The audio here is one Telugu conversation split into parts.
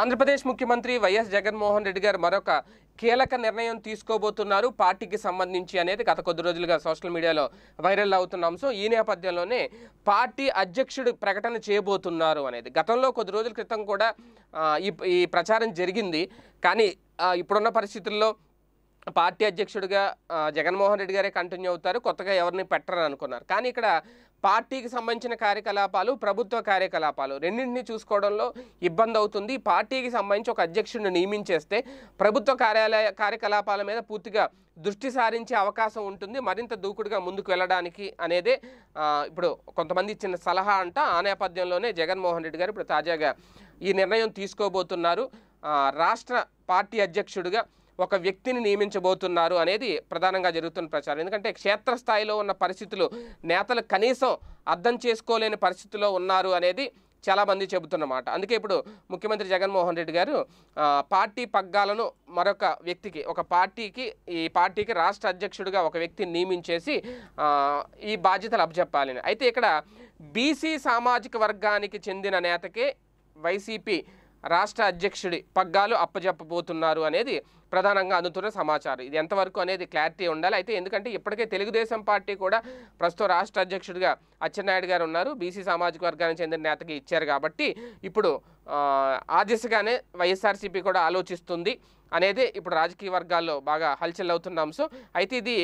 ఆంధ్రప్రదేశ్ ముఖ్యమంత్రి వైఎస్ జగన్మోహన్ రెడ్డి గారు మరొక కీలక నిర్ణయం తీసుకోబోతున్నారు పార్టీకి సంబంధించి అనేది గత కొద్ది రోజులుగా సోషల్ మీడియాలో వైరల్ అవుతున్నాం సో ఈ నేపథ్యంలోనే పార్టీ అధ్యక్షుడు ప్రకటన చేయబోతున్నారు అనేది గతంలో కొద్ది రోజుల క్రితం కూడా ఈ ఈ ప్రచారం జరిగింది కానీ ఇప్పుడున్న పరిస్థితుల్లో పార్టీ అధ్యక్షుడిగా జగన్మోహన్ రెడ్డి గారే కంటిన్యూ అవుతారు కొత్తగా ఎవరిని పెట్టరని అనుకున్నారు కానీ ఇక్కడ పార్టీకి సంబంధించిన కార్యకలాపాలు ప్రభుత్వ కార్యకలాపాలు రెండింటినీ చూసుకోవడంలో ఇబ్బంది అవుతుంది పార్టీకి సంబంధించి ఒక అధ్యక్షుడిని నియమించేస్తే ప్రభుత్వ కార్యాలయ కార్యకలాపాల మీద పూర్తిగా దృష్టి సారించే అవకాశం ఉంటుంది మరింత దూకుడుగా ముందుకు వెళ్ళడానికి అనేదే ఇప్పుడు కొంతమంది ఇచ్చిన సలహా అంట ఆ నేపథ్యంలోనే జగన్మోహన్ రెడ్డి గారు ఇప్పుడు తాజాగా ఈ నిర్ణయం తీసుకోబోతున్నారు రాష్ట్ర పార్టీ అధ్యక్షుడిగా ఒక వ్యక్తిని నియమించబోతున్నారు అనేది ప్రధానంగా జరుగుతున్న ప్రచారం ఎందుకంటే క్షేత్రస్థాయిలో ఉన్న పరిస్థితులు నేతలు కనీసం అర్థం చేసుకోలేని పరిస్థితిలో ఉన్నారు అనేది చాలామంది చెబుతున్నమాట అందుకే ఇప్పుడు ముఖ్యమంత్రి జగన్మోహన్ రెడ్డి గారు పార్టీ పగ్గాలను మరొక వ్యక్తికి ఒక పార్టీకి ఈ పార్టీకి రాష్ట్ర అధ్యక్షుడిగా ఒక వ్యక్తిని నియమించేసి ఈ బాధ్యతలు అప్పచెప్పాలని అయితే ఇక్కడ బీసీ సామాజిక వర్గానికి చెందిన నేతకే వైసీపీ రాష్ట్ర అధ్యక్షుడి పగ్గాలు అప్పజెప్పబోతున్నారు అనేది ప్రధానంగా అందుతున్న సమాచారం ఇది ఎంతవరకు అనేది క్లారిటీ ఉండాలి అయితే ఎందుకంటే ఇప్పటికే తెలుగుదేశం పార్టీ కూడా ప్రస్తుతం రాష్ట్ర అధ్యక్షుడిగా అచ్చెన్నాయుడు గారు ఉన్నారు బీసీ సామాజిక వర్గానికి చెందిన నేతకి ఇచ్చారు కాబట్టి ఇప్పుడు ఆ దిశగానే వైఎస్ఆర్సీపీ కూడా ఆలోచిస్తుంది అనేది ఇప్పుడు రాజకీయ వర్గాల్లో బాగా హల్చల్ అవుతున్న అంశం అయితే ఇది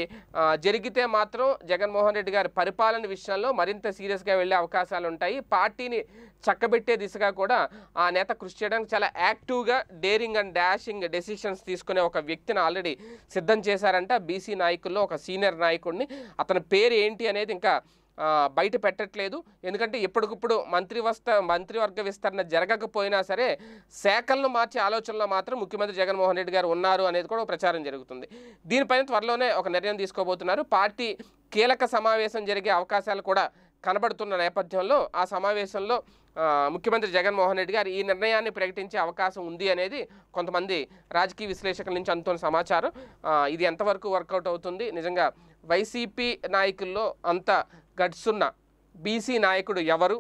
జరిగితే మాత్రం జగన్మోహన్ రెడ్డి గారి పరిపాలన విషయంలో మరింత సీరియస్గా వెళ్ళే అవకాశాలు ఉంటాయి పార్టీని చక్కబెట్టే దిశగా కూడా ఆ నేత కృషి చేయడానికి చాలా యాక్టివ్గా డేరింగ్ అండ్ డాషింగ్ డెసిషన్స్ తీసుకుని తీసుకునే ఒక వ్యక్తిని ఆల్రెడీ సిద్ధం చేశారంట బీసీ నాయకుల్లో ఒక సీనియర్ నాయకుడిని అతని పేరు ఏంటి అనేది ఇంకా బయట పెట్టట్లేదు ఎందుకంటే ఇప్పటికిప్పుడు మంత్రివస్త మంత్రివర్గ విస్తరణ జరగకపోయినా సరే శాఖలను మార్చే ఆలోచనలో మాత్రం ముఖ్యమంత్రి జగన్మోహన్ రెడ్డి గారు ఉన్నారు అనేది కూడా ప్రచారం జరుగుతుంది దీనిపైన త్వరలోనే ఒక నిర్ణయం తీసుకోబోతున్నారు పార్టీ కీలక సమావేశం జరిగే అవకాశాలు కూడా కనబడుతున్న నేపథ్యంలో ఆ సమావేశంలో ముఖ్యమంత్రి జగన్మోహన్ రెడ్డి గారు ఈ నిర్ణయాన్ని ప్రకటించే అవకాశం ఉంది అనేది కొంతమంది రాజకీయ విశ్లేషకుల నుంచి అందుతున్న సమాచారం ఇది ఎంతవరకు వర్కౌట్ అవుతుంది నిజంగా వైసీపీ నాయకుల్లో అంత గడ్సున్న బీసీ నాయకుడు ఎవరు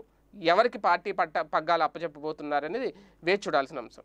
ఎవరికి పార్టీ పట్ట పగ్గాలు అప్పచెప్పబోతున్నారనేది వేచి చూడాల్సిన అంశం